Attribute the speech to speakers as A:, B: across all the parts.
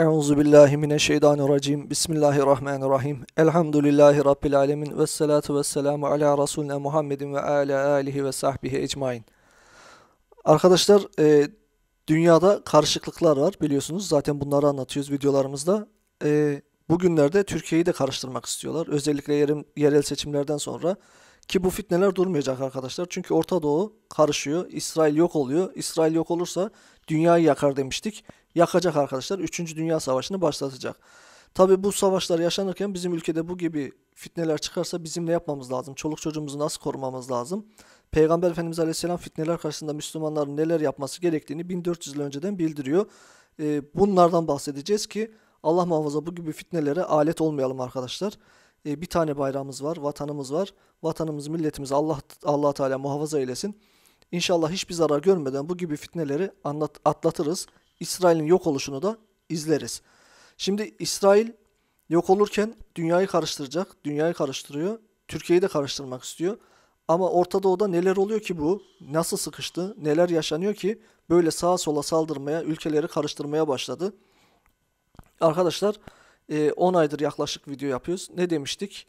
A: Euzu billahi mineşşeytanirracim. Bismillahirrahmanirrahim. Elhamdülillahi rabbil alamin ve salatu vesselamu ala resulina Muhammedin ve ala alihi ve sahbihi ecmaîn. Arkadaşlar, e, dünyada karışıklıklar var biliyorsunuz. Zaten bunları anlatıyoruz videolarımızda. E, bugünlerde Türkiye'yi de karıştırmak istiyorlar. Özellikle yerim, yerel seçimlerden sonra ki bu fitneler durmayacak arkadaşlar. Çünkü Orta Doğu karışıyor. İsrail yok oluyor. İsrail yok olursa dünyayı yakar demiştik yakacak arkadaşlar. 3. Dünya Savaşı'nı başlatacak. Tabi bu savaşlar yaşanırken bizim ülkede bu gibi fitneler çıkarsa bizim ne yapmamız lazım? Çoluk çocuğumuzu nasıl korumamız lazım? Peygamber Efendimiz Aleyhisselam fitneler karşısında Müslümanların neler yapması gerektiğini 1400 yıl önceden bildiriyor. Ee, bunlardan bahsedeceğiz ki Allah muhafaza bu gibi fitnelere alet olmayalım arkadaşlar. Ee, bir tane bayrağımız var, vatanımız var. Vatanımız, milletimiz Allah Allah Teala muhafaza eylesin. İnşallah hiçbir zarar görmeden bu gibi fitneleri anlat, atlatırız. İsrail'in yok oluşunu da izleriz. Şimdi İsrail yok olurken dünyayı karıştıracak. Dünyayı karıştırıyor. Türkiye'yi de karıştırmak istiyor. Ama Orta Doğu'da neler oluyor ki bu? Nasıl sıkıştı? Neler yaşanıyor ki böyle sağa sola saldırmaya, ülkeleri karıştırmaya başladı? Arkadaşlar 10 e, aydır yaklaşık video yapıyoruz. Ne demiştik?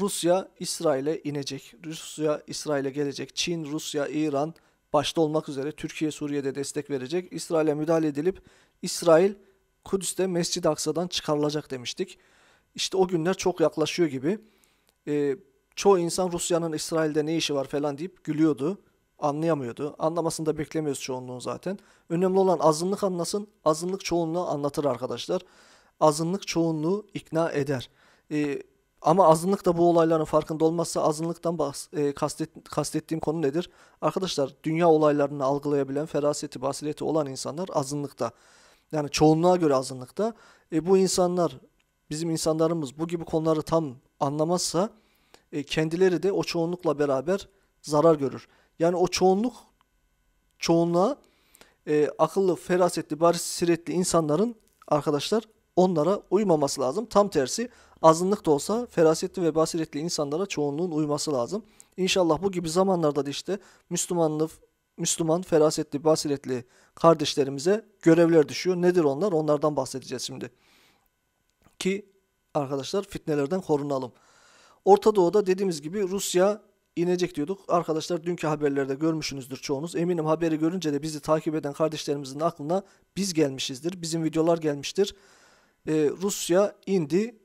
A: Rusya İsrail'e inecek. Rusya İsrail'e gelecek. Çin, Rusya, İran, başta olmak üzere Türkiye Suriye'de destek verecek. İsrail'e müdahale edilip İsrail Kudüs'te Mescid-i Aksa'dan çıkarılacak demiştik. İşte o günler çok yaklaşıyor gibi. Ee, çoğu insan Rusya'nın İsrail'de ne işi var falan deyip gülüyordu. Anlayamıyordu. Anlamasını da beklemiyoruz çoğunluğun zaten. Önemli olan azınlık anlasın. Azınlık çoğunluğu anlatır arkadaşlar. Azınlık çoğunluğu ikna eder. Ee, ama azınlık da bu olayların farkında olmazsa azınlıktan bahs- e, kastet- kastettiğim konu nedir? Arkadaşlar dünya olaylarını algılayabilen feraseti, basireti olan insanlar azınlıkta. Yani çoğunluğa göre azınlıkta. E, bu insanlar, bizim insanlarımız bu gibi konuları tam anlamazsa e, kendileri de o çoğunlukla beraber zarar görür. Yani o çoğunluk çoğunluğa e, akıllı, ferasetli, basiretli insanların arkadaşlar onlara uymaması lazım. Tam tersi azınlık da olsa ferasetli ve basiretli insanlara çoğunluğun uyması lazım. İnşallah bu gibi zamanlarda da işte Müslümanlık, Müslüman, ferasetli, basiretli kardeşlerimize görevler düşüyor. Nedir onlar? Onlardan bahsedeceğiz şimdi. Ki arkadaşlar fitnelerden korunalım. Orta Doğu'da dediğimiz gibi Rusya inecek diyorduk. Arkadaşlar dünkü haberlerde görmüşsünüzdür çoğunuz. Eminim haberi görünce de bizi takip eden kardeşlerimizin aklına biz gelmişizdir. Bizim videolar gelmiştir. Ee, Rusya indi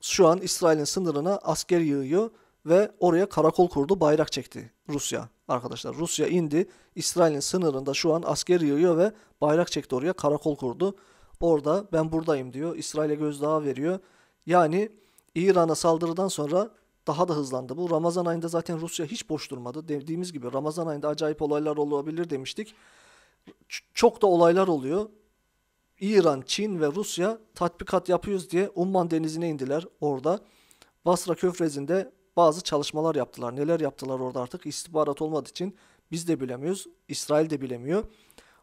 A: şu an İsrail'in sınırına asker yığıyor ve oraya karakol kurdu, bayrak çekti Rusya arkadaşlar. Rusya indi, İsrail'in sınırında şu an asker yığıyor ve bayrak çekti oraya, karakol kurdu. Orada ben buradayım diyor, İsrail'e gözdağı veriyor. Yani İran'a saldırıdan sonra daha da hızlandı bu. Ramazan ayında zaten Rusya hiç boş durmadı. Dediğimiz gibi Ramazan ayında acayip olaylar olabilir demiştik. Çok da olaylar oluyor. İran, Çin ve Rusya tatbikat yapıyoruz diye Umman Denizi'ne indiler orada. Basra Köfrezi'nde bazı çalışmalar yaptılar. Neler yaptılar orada artık istihbarat olmadığı için biz de bilemiyoruz. İsrail de bilemiyor.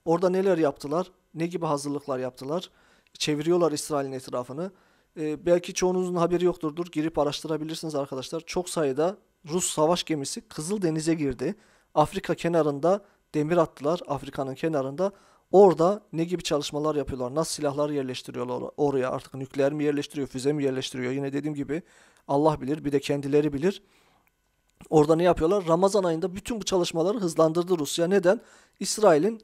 A: Orada neler yaptılar? Ne gibi hazırlıklar yaptılar? Çeviriyorlar İsrail'in etrafını. Ee, belki çoğunuzun haberi yokturdur. Girip araştırabilirsiniz arkadaşlar. Çok sayıda Rus savaş gemisi Kızıl Denize girdi. Afrika kenarında demir attılar Afrika'nın kenarında. Orada ne gibi çalışmalar yapıyorlar? Nasıl silahlar yerleştiriyorlar oraya? Artık nükleer mi yerleştiriyor, füze mi yerleştiriyor? Yine dediğim gibi Allah bilir, bir de kendileri bilir. Orada ne yapıyorlar? Ramazan ayında bütün bu çalışmaları hızlandırdı Rusya. Neden? İsrail'in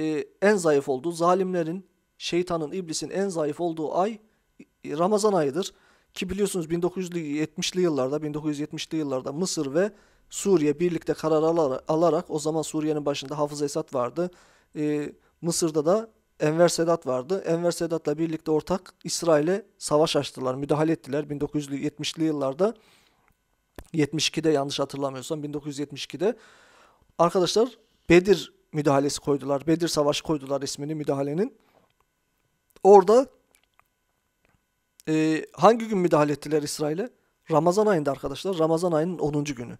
A: e, en zayıf olduğu, zalimlerin, şeytanın, iblisin en zayıf olduğu ay e, Ramazan ayıdır. Ki biliyorsunuz 1970'li yıllarda, 1970'li yıllarda Mısır ve Suriye birlikte karar alarak, alarak o zaman Suriye'nin başında Hafız Esad vardı. E, Mısır'da da Enver Sedat vardı. Enver Sedat'la birlikte ortak İsrail'e savaş açtılar, müdahale ettiler 1970'li yıllarda. 72'de yanlış hatırlamıyorsam 1972'de arkadaşlar Bedir müdahalesi koydular. Bedir Savaşı koydular ismini müdahalenin. Orada e, hangi gün müdahale ettiler İsrail'e? Ramazan ayında arkadaşlar. Ramazan ayının 10. günü.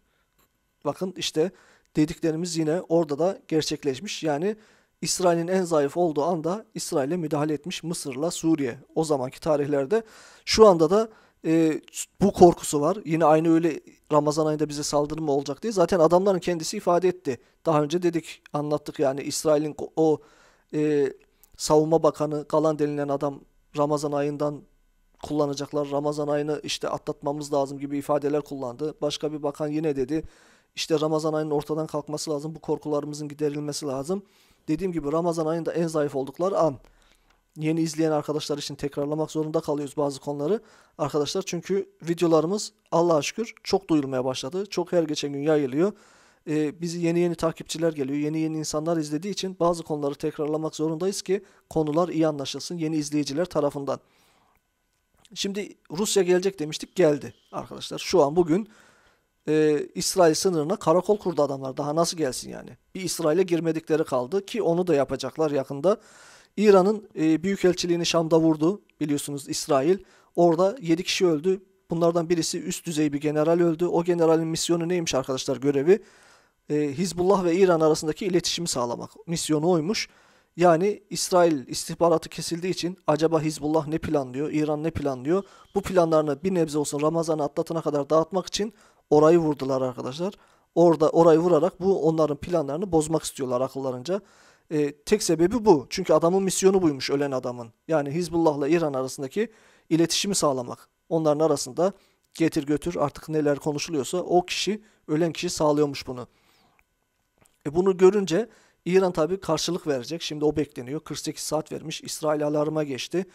A: Bakın işte dediklerimiz yine orada da gerçekleşmiş. Yani İsrail'in en zayıf olduğu anda İsrail'e müdahale etmiş Mısır'la Suriye o zamanki tarihlerde. Şu anda da e, bu korkusu var. Yine aynı öyle Ramazan ayında bize saldırı mı olacak diye. Zaten adamların kendisi ifade etti. Daha önce dedik, anlattık yani İsrail'in o e, savunma bakanı Galan denilen adam Ramazan ayından kullanacaklar. Ramazan ayını işte atlatmamız lazım gibi ifadeler kullandı. Başka bir bakan yine dedi işte Ramazan ayının ortadan kalkması lazım. Bu korkularımızın giderilmesi lazım. Dediğim gibi Ramazan ayında en zayıf oldukları an. Yeni izleyen arkadaşlar için tekrarlamak zorunda kalıyoruz bazı konuları. Arkadaşlar çünkü videolarımız Allah'a şükür çok duyulmaya başladı. Çok her geçen gün yayılıyor. Ee, bizi yeni yeni takipçiler geliyor. Yeni yeni insanlar izlediği için bazı konuları tekrarlamak zorundayız ki konular iyi anlaşılsın yeni izleyiciler tarafından. Şimdi Rusya gelecek demiştik geldi arkadaşlar. Şu an bugün e, İsrail sınırına karakol kurdu adamlar. Daha nasıl gelsin yani? Bir İsrail'e girmedikleri kaldı ki onu da yapacaklar yakında. İran'ın e, büyükelçiliğini Şam'da vurdu biliyorsunuz İsrail. Orada 7 kişi öldü. Bunlardan birisi üst düzey bir general öldü. O generalin misyonu neymiş arkadaşlar görevi? E, Hizbullah ve İran arasındaki iletişimi sağlamak. Misyonu oymuş. Yani İsrail istihbaratı kesildiği için acaba Hizbullah ne planlıyor, İran ne planlıyor? Bu planlarını bir nebze olsun Ramazan'ı atlatana kadar dağıtmak için Orayı vurdular arkadaşlar. Orada orayı vurarak bu onların planlarını bozmak istiyorlar akıllarınca. E, tek sebebi bu. Çünkü adamın misyonu buymuş ölen adamın. Yani Hizbullah'la İran arasındaki iletişimi sağlamak. Onların arasında getir götür artık neler konuşuluyorsa o kişi ölen kişi sağlıyormuş bunu. E bunu görünce İran tabi karşılık verecek. Şimdi o bekleniyor. 48 saat vermiş. İsrail alarma geçti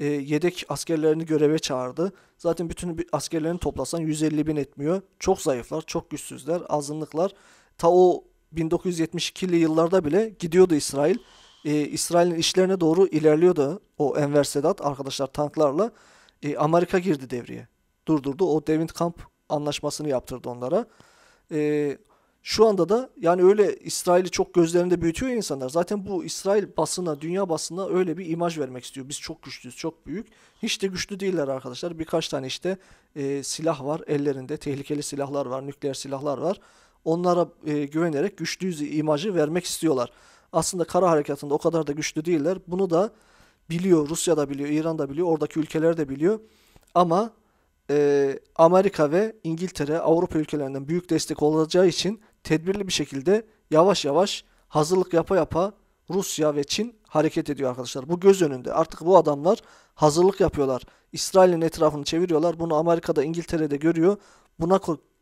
A: e, yedek askerlerini göreve çağırdı. Zaten bütün askerlerini toplasan 150 bin etmiyor. Çok zayıflar, çok güçsüzler, azınlıklar. Ta o 1972'li yıllarda bile gidiyordu İsrail. E, İsrail'in işlerine doğru ilerliyordu o Enver Sedat arkadaşlar tanklarla. E, Amerika girdi devreye. Durdurdu. O David Kamp anlaşmasını yaptırdı onlara. E, şu anda da yani öyle İsrail'i çok gözlerinde büyütüyor insanlar. Zaten bu İsrail basına, dünya basına öyle bir imaj vermek istiyor. Biz çok güçlüyüz, çok büyük. Hiç de güçlü değiller arkadaşlar. Birkaç tane işte e, silah var ellerinde. Tehlikeli silahlar var, nükleer silahlar var. Onlara e, güvenerek güçlüyüz imajı vermek istiyorlar. Aslında kara harekatında o kadar da güçlü değiller. Bunu da biliyor, Rusya da biliyor, İran da biliyor, oradaki ülkeler de biliyor. Ama e, Amerika ve İngiltere Avrupa ülkelerinden büyük destek olacağı için tedbirli bir şekilde yavaş yavaş hazırlık yapa yapa Rusya ve Çin hareket ediyor arkadaşlar. Bu göz önünde. Artık bu adamlar hazırlık yapıyorlar. İsrail'in etrafını çeviriyorlar. Bunu Amerika'da, İngiltere'de görüyor. Buna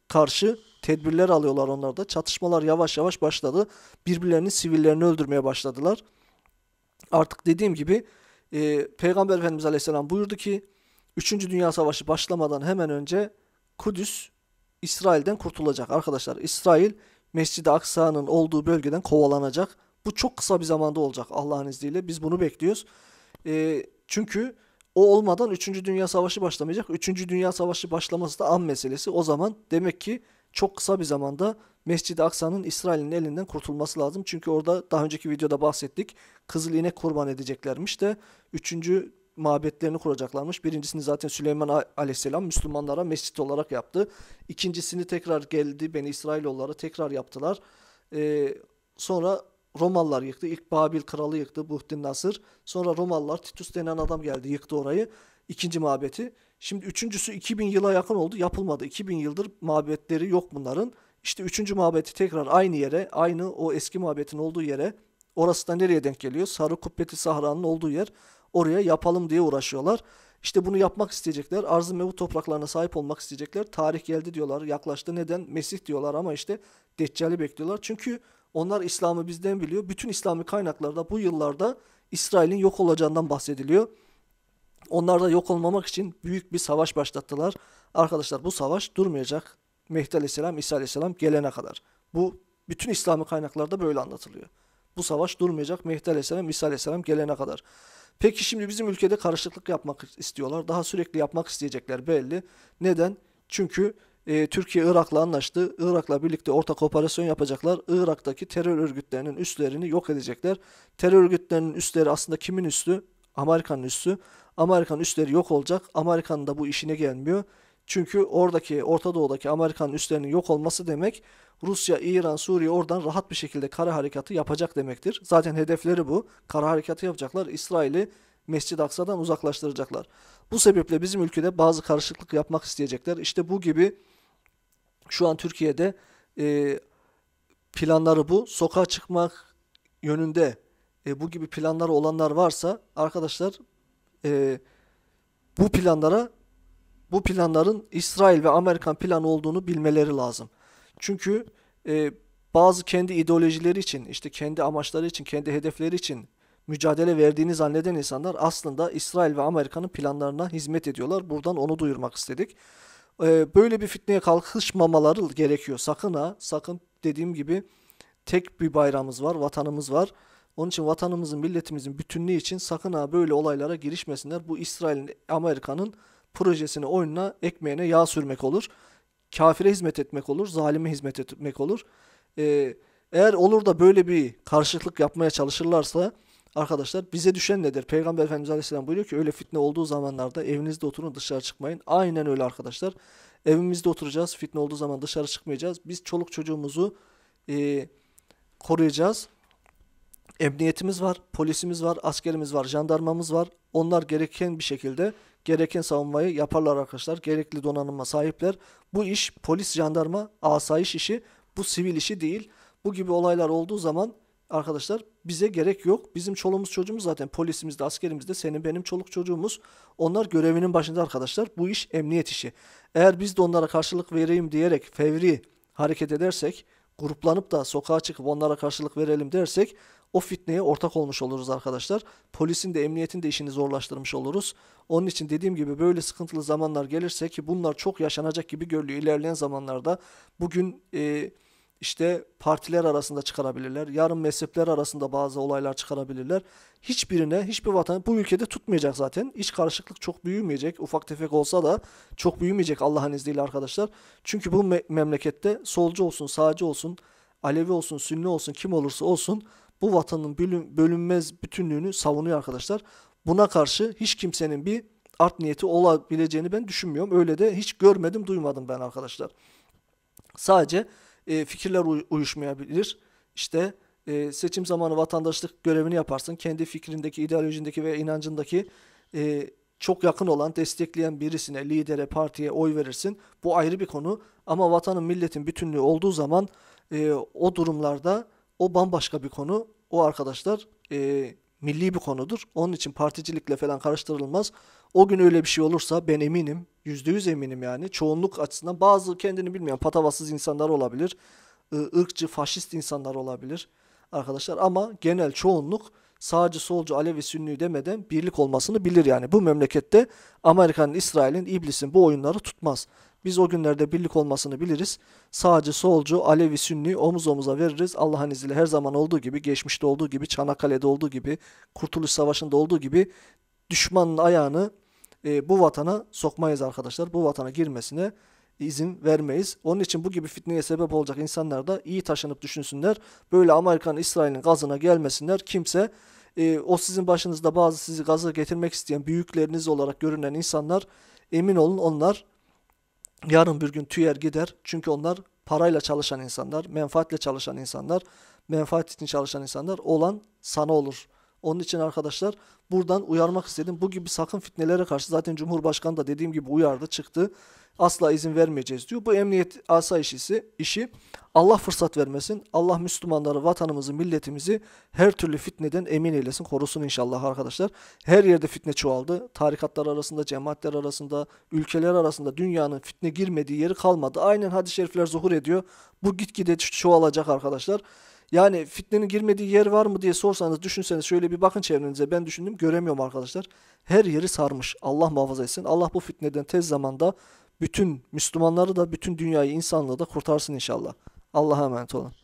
A: karşı tedbirler alıyorlar onlar da. Çatışmalar yavaş yavaş başladı. Birbirlerinin sivillerini öldürmeye başladılar. Artık dediğim gibi e, Peygamber Efendimiz Aleyhisselam buyurdu ki 3. Dünya Savaşı başlamadan hemen önce Kudüs İsrail'den kurtulacak arkadaşlar. İsrail Mescid-i Aksa'nın olduğu bölgeden kovalanacak. Bu çok kısa bir zamanda olacak Allah'ın izniyle. Biz bunu bekliyoruz. E, çünkü o olmadan 3. Dünya Savaşı başlamayacak. 3. Dünya Savaşı başlaması da an meselesi. O zaman demek ki çok kısa bir zamanda Mescid-i Aksa'nın İsrail'in elinden kurtulması lazım. Çünkü orada daha önceki videoda bahsettik. Kızıl inek kurban edeceklermiş de 3 mabetlerini kuracaklarmış. Birincisini zaten Süleyman aleyhisselam Müslümanlara mescit olarak yaptı. İkincisini tekrar geldi Beni İsrailoğulları tekrar yaptılar. Ee, sonra Romalılar yıktı. İlk Babil kralı yıktı Buhdin Nasır. Sonra Romalılar Titus denen adam geldi yıktı orayı. İkinci mabeti. Şimdi üçüncüsü 2000 yıla yakın oldu yapılmadı. 2000 yıldır mabetleri yok bunların. İşte üçüncü mabeti tekrar aynı yere, aynı o eski mabetin olduğu yere. Orası da nereye denk geliyor? Sarı Kubbeti Sahra'nın olduğu yer oraya yapalım diye uğraşıyorlar. İşte bunu yapmak isteyecekler. Arzı mevut topraklarına sahip olmak isteyecekler. Tarih geldi diyorlar. Yaklaştı. Neden? Mesih diyorlar ama işte Deccali bekliyorlar. Çünkü onlar İslam'ı bizden biliyor. Bütün İslami kaynaklarda bu yıllarda İsrail'in yok olacağından bahsediliyor. Onlar da yok olmamak için büyük bir savaş başlattılar. Arkadaşlar bu savaş durmayacak. Mehdi Aleyhisselam, İsa Aleyhisselam gelene kadar. Bu bütün İslami kaynaklarda böyle anlatılıyor. Bu savaş durmayacak Mehdi Aleyhisselam, İsa Aleyhisselam gelene kadar. Peki şimdi bizim ülkede karışıklık yapmak istiyorlar. Daha sürekli yapmak isteyecekler belli. Neden? Çünkü e, Türkiye Irak'la anlaştı. Irak'la birlikte ortak operasyon yapacaklar. Irak'taki terör örgütlerinin üstlerini yok edecekler. Terör örgütlerinin üstleri aslında kimin üstü? Amerika'nın üstü. Amerika'nın üstleri yok olacak. Amerika'nın da bu işine gelmiyor. Çünkü oradaki Orta Doğu'daki Amerikan üslerinin yok olması demek Rusya, İran, Suriye oradan rahat bir şekilde kara harekatı yapacak demektir. Zaten hedefleri bu. Kara harekatı yapacaklar. İsrail'i Mescid-i Aksa'dan uzaklaştıracaklar. Bu sebeple bizim ülkede bazı karışıklık yapmak isteyecekler. İşte bu gibi şu an Türkiye'de e, planları bu. Sokağa çıkmak yönünde e, bu gibi planları olanlar varsa arkadaşlar e, bu planlara bu planların İsrail ve Amerikan planı olduğunu bilmeleri lazım. Çünkü e, bazı kendi ideolojileri için, işte kendi amaçları için, kendi hedefleri için mücadele verdiğini zanneden insanlar aslında İsrail ve Amerika'nın planlarına hizmet ediyorlar. Buradan onu duyurmak istedik. E, böyle bir fitneye kalkışmamaları gerekiyor. Sakın ha, sakın dediğim gibi tek bir bayrağımız var, vatanımız var. Onun için vatanımızın, milletimizin bütünlüğü için sakın ha böyle olaylara girişmesinler. Bu İsrail'in, Amerika'nın projesini oyununa ekmeğine yağ sürmek olur. Kafire hizmet etmek olur. Zalime hizmet etmek olur. Ee, eğer olur da böyle bir karşılıklık yapmaya çalışırlarsa arkadaşlar bize düşen nedir? Peygamber Efendimiz Aleyhisselam buyuruyor ki öyle fitne olduğu zamanlarda evinizde oturun dışarı çıkmayın. Aynen öyle arkadaşlar. Evimizde oturacağız. Fitne olduğu zaman dışarı çıkmayacağız. Biz çoluk çocuğumuzu e, koruyacağız. Emniyetimiz var, polisimiz var, askerimiz var, jandarmamız var. Onlar gereken bir şekilde gereken savunmayı yaparlar arkadaşlar. Gerekli donanıma sahipler. Bu iş polis, jandarma, asayiş işi. Bu sivil işi değil. Bu gibi olaylar olduğu zaman arkadaşlar bize gerek yok. Bizim çoluğumuz çocuğumuz zaten polisimiz de askerimiz de senin benim çoluk çocuğumuz. Onlar görevinin başında arkadaşlar. Bu iş emniyet işi. Eğer biz de onlara karşılık vereyim diyerek fevri hareket edersek gruplanıp da sokağa çıkıp onlara karşılık verelim dersek o fitneye ortak olmuş oluruz arkadaşlar. Polisin de emniyetin de işini zorlaştırmış oluruz. Onun için dediğim gibi böyle sıkıntılı zamanlar gelirse ki bunlar çok yaşanacak gibi görülüyor ilerleyen zamanlarda. Bugün e, işte partiler arasında çıkarabilirler. Yarın mezhepler arasında bazı olaylar çıkarabilirler. Hiçbirine, hiçbir vatan bu ülkede tutmayacak zaten. İç karışıklık çok büyümeyecek. Ufak tefek olsa da çok büyümeyecek Allah'ın izniyle arkadaşlar. Çünkü bu me memlekette solcu olsun, sağcı olsun, Alevi olsun, Sünni olsun, kim olursa olsun bu vatanın bölünmez bütünlüğünü savunuyor arkadaşlar. Buna karşı hiç kimsenin bir art niyeti olabileceğini ben düşünmüyorum. Öyle de hiç görmedim, duymadım ben arkadaşlar. Sadece e, fikirler uy uyuşmayabilir. İşte e, seçim zamanı vatandaşlık görevini yaparsın. Kendi fikrindeki, ideolojindeki ve inancındaki e, çok yakın olan, destekleyen birisine, lidere, partiye oy verirsin. Bu ayrı bir konu. Ama vatanın, milletin bütünlüğü olduğu zaman e, o durumlarda o bambaşka bir konu. O arkadaşlar e, milli bir konudur. Onun için particilikle falan karıştırılmaz. O gün öyle bir şey olursa ben eminim, yüzde yüz eminim yani. Çoğunluk açısından bazı kendini bilmeyen patavatsız insanlar olabilir. Irkçı, faşist insanlar olabilir arkadaşlar. Ama genel çoğunluk sağcı, solcu, Alevi, Sünni demeden birlik olmasını bilir yani. Bu memlekette Amerika'nın, İsrail'in, iblisin bu oyunları tutmaz. Biz o günlerde birlik olmasını biliriz. Sağcı, solcu, Alevi, Sünni omuz omuza veririz. Allah'ın izniyle her zaman olduğu gibi, geçmişte olduğu gibi, Çanakkale'de olduğu gibi, Kurtuluş Savaşı'nda olduğu gibi düşmanın ayağını e, bu vatana sokmayız arkadaşlar. Bu vatana girmesine izin vermeyiz. Onun için bu gibi fitneye sebep olacak insanlar da iyi taşınıp düşünsünler. Böyle Amerikan İsrail'in gazına gelmesinler. Kimse e, o sizin başınızda bazı sizi gaza getirmek isteyen büyükleriniz olarak görünen insanlar emin olun onlar yarın bir gün tüyer gider. Çünkü onlar parayla çalışan insanlar, menfaatle çalışan insanlar, menfaat için çalışan insanlar olan sana olur. Onun için arkadaşlar buradan uyarmak istedim. Bu gibi sakın fitnelere karşı zaten Cumhurbaşkanı da dediğim gibi uyardı çıktı asla izin vermeyeceğiz diyor. Bu emniyet asayiş işi, işi Allah fırsat vermesin. Allah Müslümanları, vatanımızı, milletimizi her türlü fitneden emin eylesin, korusun inşallah arkadaşlar. Her yerde fitne çoğaldı. Tarikatlar arasında, cemaatler arasında, ülkeler arasında dünyanın fitne girmediği yeri kalmadı. Aynen hadis-i şerifler zuhur ediyor. Bu gitgide çoğalacak arkadaşlar. Yani fitnenin girmediği yer var mı diye sorsanız, düşünseniz şöyle bir bakın çevrenize. Ben düşündüm, göremiyorum arkadaşlar. Her yeri sarmış. Allah muhafaza etsin. Allah bu fitneden tez zamanda bütün Müslümanları da bütün dünyayı insanlığı da kurtarsın inşallah. Allah'a emanet olun.